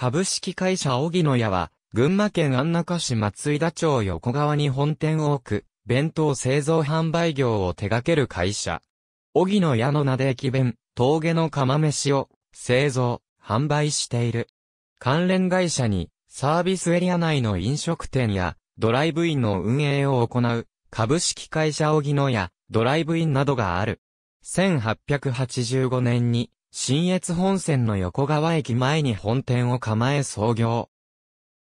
株式会社荻野屋は、群馬県安中市松井田町横川に本店を置く、弁当製造販売業を手掛ける会社。荻野屋の名で駅弁、峠の釜飯を、製造、販売している。関連会社に、サービスエリア内の飲食店や、ドライブインの運営を行う、株式会社荻野屋、ドライブインなどがある。1885年に、新越本線の横川駅前に本店を構え創業。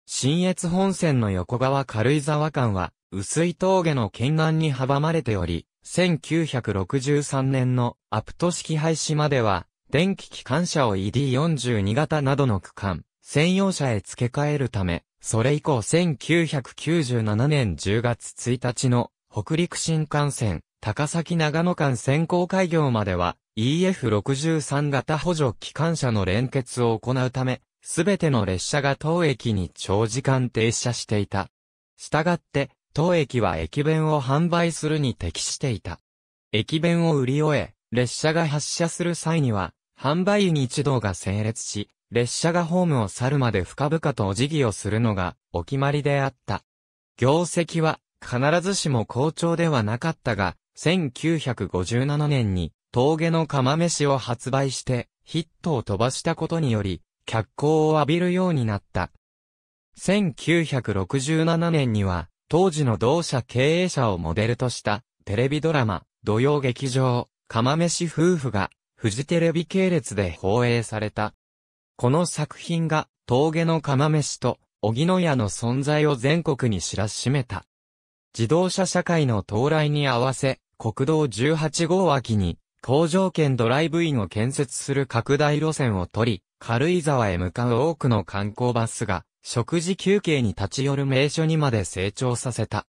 新越本線の横川軽井沢間は、薄い峠の県岸に阻まれており、1963年のアプト式廃止までは、電気機関車を ED42 型などの区間、専用車へ付け替えるため、それ以降1997年10月1日の北陸新幹線、高崎長野間先行開業までは、EF63 型補助機関車の連結を行うため、すべての列車が当駅に長時間停車していた。したがって、当駅は駅弁を販売するに適していた。駅弁を売り終え、列車が発車する際には、販売員一同が整列し、列車がホームを去るまで深々とお辞儀をするのがお決まりであった。業績は必ずしも好調ではなかったが、1957年に峠の釜飯を発売して、ヒットを飛ばしたことにより、脚光を浴びるようになった。1967年には、当時の同社経営者をモデルとした、テレビドラマ、土曜劇場、釜飯夫婦が、フジテレビ系列で放映された。この作品が、峠の釜飯と、荻野屋の存在を全国に知らしめた。自動車社会の到来に合わせ、国道18号脇に、工場圏ドライブインを建設する拡大路線を取り、軽井沢へ向かう多くの観光バスが、食事休憩に立ち寄る名所にまで成長させた。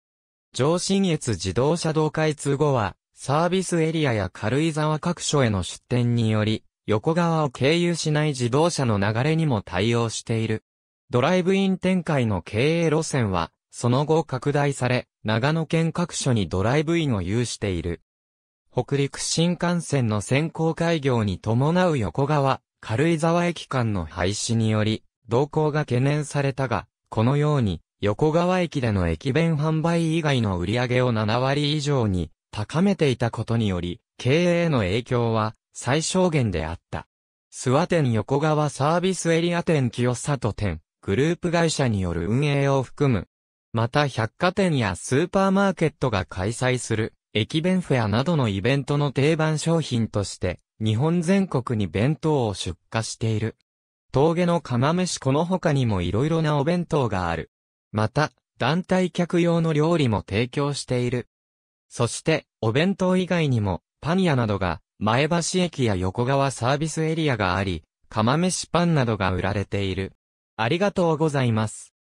上信越自動車道開通後は、サービスエリアや軽井沢各所への出店により、横側を経由しない自動車の流れにも対応している。ドライブイン展開の経営路線は、その後拡大され、長野県各所にドライブインを有している。北陸新幹線の先行開業に伴う横川、軽井沢駅間の廃止により、動向が懸念されたが、このように、横川駅での駅弁販売以外の売り上げを7割以上に高めていたことにより、経営の影響は最小限であった。諏訪店横川サービスエリア店清里店、グループ会社による運営を含む。また百貨店やスーパーマーケットが開催する駅弁フェアなどのイベントの定番商品として、日本全国に弁当を出荷している。峠の釜飯この他にも色々なお弁当がある。また、団体客用の料理も提供している。そして、お弁当以外にも、パン屋などが、前橋駅や横川サービスエリアがあり、釜飯パンなどが売られている。ありがとうございます。